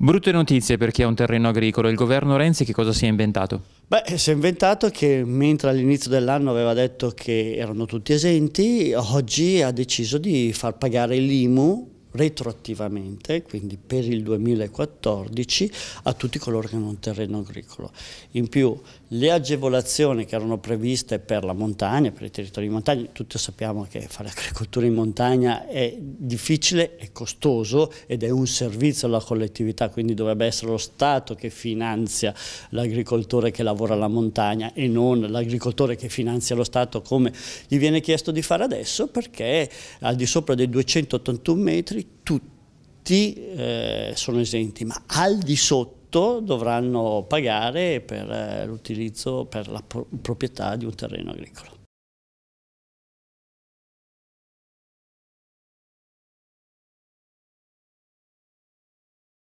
Brutte notizie per chi ha un terreno agricolo. Il governo Renzi che cosa si è inventato? Beh, si è inventato che mentre all'inizio dell'anno aveva detto che erano tutti esenti, oggi ha deciso di far pagare l'IMU retroattivamente, quindi per il 2014, a tutti coloro che hanno un terreno agricolo. In più le agevolazioni che erano previste per la montagna, per i territori di montagna, tutti sappiamo che fare agricoltura in montagna è difficile, è costoso ed è un servizio alla collettività, quindi dovrebbe essere lo Stato che finanzia l'agricoltore che lavora alla montagna e non l'agricoltore che finanzia lo Stato come gli viene chiesto di fare adesso perché al di sopra dei 281 metri metri tutti eh, sono esenti, ma al di sotto dovranno pagare per eh, l'utilizzo, per la proprietà di un terreno agricolo.